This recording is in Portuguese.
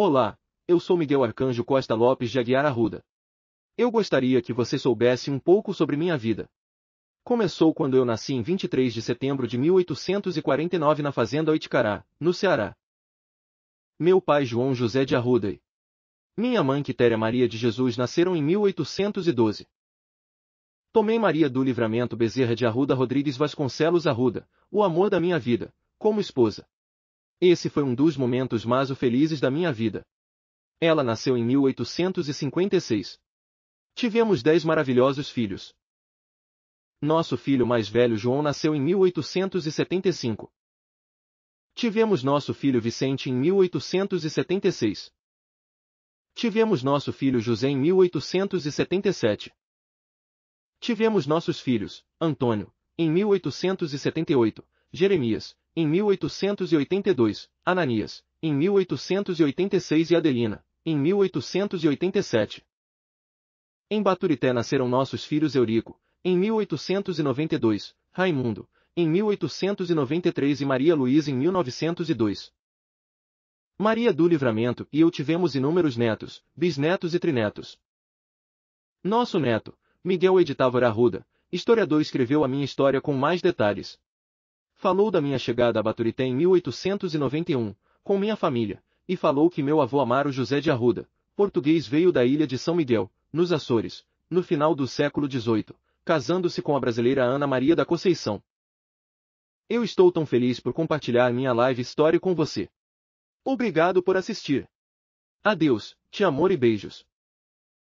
Olá, eu sou Miguel Arcanjo Costa Lopes de Aguiar Arruda. Eu gostaria que você soubesse um pouco sobre minha vida. Começou quando eu nasci em 23 de setembro de 1849 na fazenda Oiticará, no Ceará. Meu pai João José de Arruda e minha mãe Quitéria Maria de Jesus nasceram em 1812. Tomei Maria do Livramento Bezerra de Arruda Rodrigues Vasconcelos Arruda, o amor da minha vida, como esposa. Esse foi um dos momentos mais felizes da minha vida. Ela nasceu em 1856. Tivemos dez maravilhosos filhos. Nosso filho mais velho João nasceu em 1875. Tivemos nosso filho Vicente em 1876. Tivemos nosso filho José em 1877. Tivemos nossos filhos, Antônio, em 1878, Jeremias, em 1882, Ananias, em 1886 e Adelina, em 1887. Em Baturité nasceram nossos filhos Eurico, em 1892, Raimundo, em 1893 e Maria Luísa em 1902. Maria do Livramento e eu tivemos inúmeros netos, bisnetos e trinetos. Nosso neto, Miguel Editávar Arruda, historiador escreveu a minha história com mais detalhes. Falou da minha chegada a Baturité em 1891, com minha família, e falou que meu avô Amaro José de Arruda, português veio da ilha de São Miguel, nos Açores, no final do século XVIII, casando-se com a brasileira Ana Maria da Conceição. Eu estou tão feliz por compartilhar minha live história com você. Obrigado por assistir. Adeus, te amor e beijos.